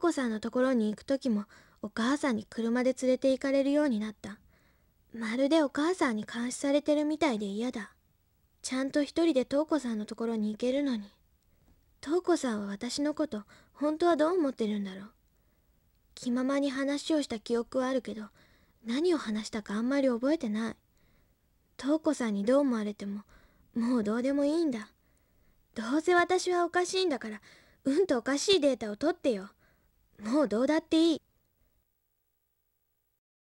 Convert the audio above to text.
子さんのところに行く時もお母さんに車で連れて行かれるようになったまるでお母さんに監視されてるみたいで嫌だちゃんと一人で瞳子さんのところに行けるのに瞳子さんは私のこと本当はどう思ってるんだろう気ままに話をした記憶はあるけど何を話したかあんまり覚えてない瞳子さんにどう思われてももうどうでもいいんだどうせ私はおかしいんだからうんとおかしいデータを取ってよもうどうだっていい